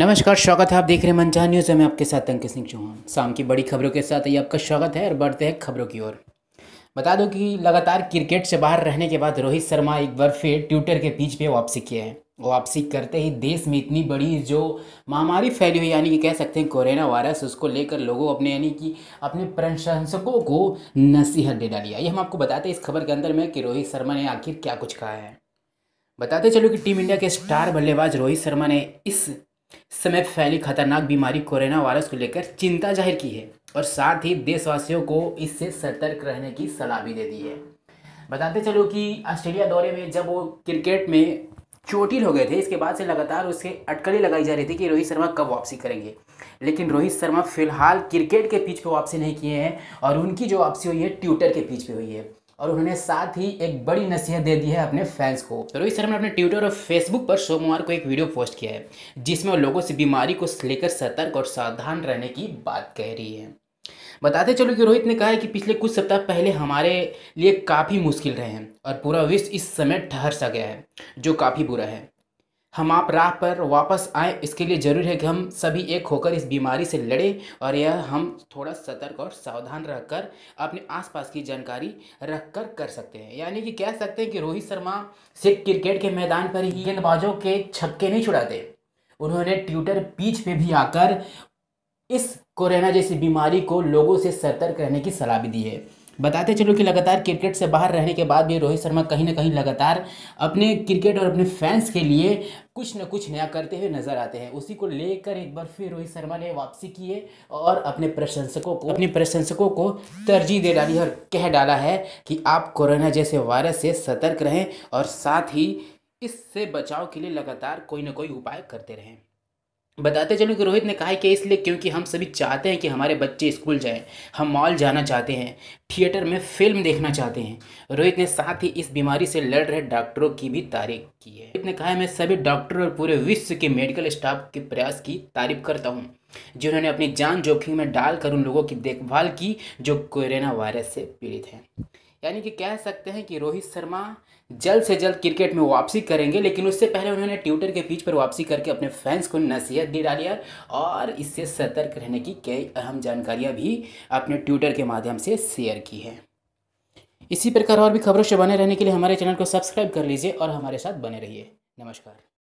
नमस्कार स्वागत है आप देख रहे हैं मनचाह न्यूज़ में आपके साथ अंकित सिंह चौहान शाम की बड़ी खबरों के साथ ये आपका स्वागत है और बढ़ते हैं खबरों की ओर बता दो कि लगातार क्रिकेट से बाहर रहने के बाद रोहित शर्मा एक बार फिर ट्विटर के पीच पे वापसी किए हैं वापसी करते ही देश में इतनी बड़ी जो महामारी फैली हुई यानी कि कह सकते हैं कोरोना वायरस उसको लेकर लोगों अपने यानी कि अपने प्रशंसकों को नसीहत दे डाली है ये हम आपको बताते हैं इस खबर के अंदर में कि रोहित शर्मा ने आखिर क्या कुछ कहा है बताते चलो कि टीम इंडिया के स्टार बल्लेबाज रोहित शर्मा ने इस समय फैली खतरनाक बीमारी कोरोना वायरस को लेकर चिंता जाहिर की है और साथ ही देशवासियों को इससे सतर्क रहने की सलाह भी दे दी है बताते चलो कि ऑस्ट्रेलिया दौरे में जब वो क्रिकेट में चोटिल हो गए थे इसके बाद से लगातार उसके अटकलें लगाई जा रही थी कि रोहित शर्मा कब वापसी करेंगे लेकिन रोहित शर्मा फिलहाल क्रिकेट के पिच पर वापसी नहीं किए हैं और उनकी जो वापसी हुई है ट्यूटर के पिच पे हुई है और उन्होंने साथ ही एक बड़ी नसीहत दे दी है अपने फैंस को तो रोहित शर्मा ने अपने ट्विटर और फेसबुक पर सोमवार को एक वीडियो पोस्ट किया है जिसमें वो लोगों से बीमारी को लेकर सतर्क और सावधान रहने की बात कह रही है बताते चलो कि रोहित ने कहा है कि पिछले कुछ सप्ताह पहले हमारे लिए काफ़ी मुश्किल रहे हैं और पूरा विश्व इस समय ठहर सा गया है जो काफ़ी बुरा है हम आप राह पर वापस आए इसके लिए ज़रूरी है कि हम सभी एक होकर इस बीमारी से लड़ें और यह हम थोड़ा सतर्क और सावधान रहकर अपने आसपास की जानकारी रखकर कर सकते हैं यानी कि कह सकते हैं कि रोहित शर्मा सिर्फ क्रिकेट के मैदान पर ही गेंदबाजों के छक्के नहीं छुड़ाते उन्होंने ट्विटर पीच पे भी आकर इस कोरोना जैसी बीमारी को लोगों से सतर्क रहने की सलाह भी दी है बताते चलो कि लगातार क्रिकेट से बाहर रहने के बाद भी रोहित शर्मा कहीं ना कहीं लगातार अपने क्रिकेट और अपने फैंस के लिए कुछ ना कुछ नया करते हुए नज़र आते हैं उसी को लेकर एक बार फिर रोहित शर्मा ने वापसी की है और अपने प्रशंसकों को अपने प्रशंसकों को तरजीह दे डाली है और कह डाला है कि आप कोरोना जैसे वायरस से सतर्क रहें और साथ ही इससे बचाव के लिए लगातार कोई ना कोई उपाय करते रहें बताते चलो कि रोहित ने कहा है कि इसलिए क्योंकि हम सभी चाहते हैं कि हमारे बच्चे स्कूल जाएं हम मॉल जाना चाहते हैं थिएटर में फिल्म देखना चाहते हैं रोहित ने साथ ही इस बीमारी से लड़ रहे डॉक्टरों की भी तारीफ की है रोहित ने कहा है मैं सभी डॉक्टरों और पूरे विश्व के मेडिकल स्टाफ के प्रयास की तारीफ करता हूँ जिन्होंने अपनी जान जोखिम में डालकर उन लोगों की देखभाल की जो कोरोना वायरस से पीड़ित हैं यानी कि कह सकते हैं कि रोहित शर्मा जल्द से जल्द क्रिकेट में वापसी करेंगे लेकिन उससे पहले उन्होंने ट्विटर के पीच पर वापसी करके अपने फैंस को नसीहत दी डाली है और इससे सतर्क रहने की कई अहम जानकारियाँ भी अपने ट्विटर के माध्यम से शेयर की है इसी प्रकार और भी खबरों से बने रहने के लिए हमारे चैनल को सब्सक्राइब कर लीजिए और हमारे साथ बने रहिए नमस्कार